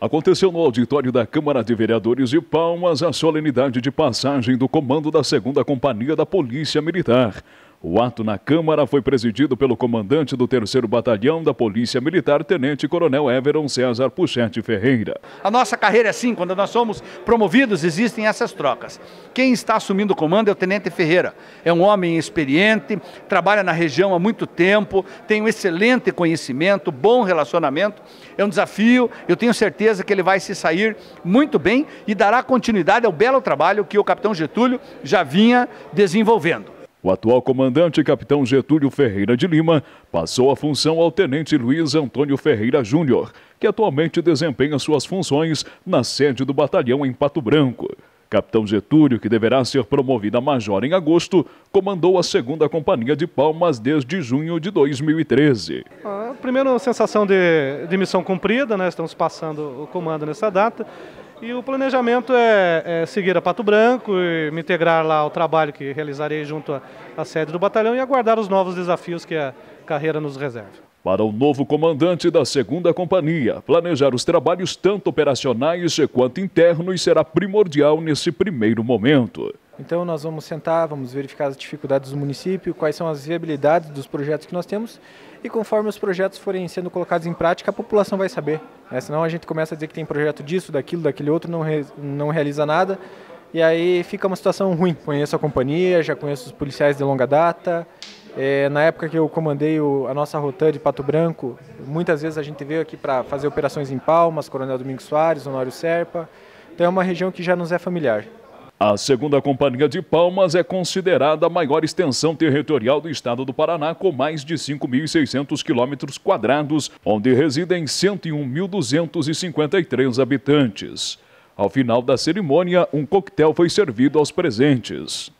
Aconteceu no auditório da Câmara de Vereadores de Palmas a solenidade de passagem do comando da 2 Companhia da Polícia Militar. O ato na Câmara foi presidido pelo comandante do 3 Batalhão da Polícia Militar, Tenente Coronel Everon César Puchete Ferreira. A nossa carreira é assim, quando nós somos promovidos, existem essas trocas. Quem está assumindo o comando é o Tenente Ferreira. É um homem experiente, trabalha na região há muito tempo, tem um excelente conhecimento, bom relacionamento. É um desafio, eu tenho certeza que ele vai se sair muito bem e dará continuidade ao belo trabalho que o capitão Getúlio já vinha desenvolvendo. O atual comandante, capitão Getúlio Ferreira de Lima, passou a função ao tenente Luiz Antônio Ferreira Júnior, que atualmente desempenha suas funções na sede do batalhão em Pato Branco. Capitão Getúlio, que deverá ser promovido a major em agosto, comandou a segunda companhia de Palmas desde junho de 2013. Ah, primeiro, sensação de, de missão cumprida, né? estamos passando o comando nessa data. E o planejamento é, é, seguir a Pato Branco e me integrar lá ao trabalho que realizarei junto à sede do batalhão e aguardar os novos desafios que a carreira nos reserva. Para o novo comandante da segunda companhia, planejar os trabalhos tanto operacionais quanto internos será primordial nesse primeiro momento. Então nós vamos sentar, vamos verificar as dificuldades do município, quais são as viabilidades dos projetos que nós temos e conforme os projetos forem sendo colocados em prática, a população vai saber. Né? Senão a gente começa a dizer que tem projeto disso, daquilo, daquele outro, não, re, não realiza nada e aí fica uma situação ruim. Conheço a companhia, já conheço os policiais de longa data. É, na época que eu comandei o, a nossa rotã de Pato Branco, muitas vezes a gente veio aqui para fazer operações em Palmas, Coronel Domingos Soares, Honório Serpa. Então é uma região que já nos é familiar. A segunda companhia de Palmas é considerada a maior extensão territorial do estado do Paraná, com mais de 5.600 quilômetros quadrados, onde residem 101.253 habitantes. Ao final da cerimônia, um coquetel foi servido aos presentes.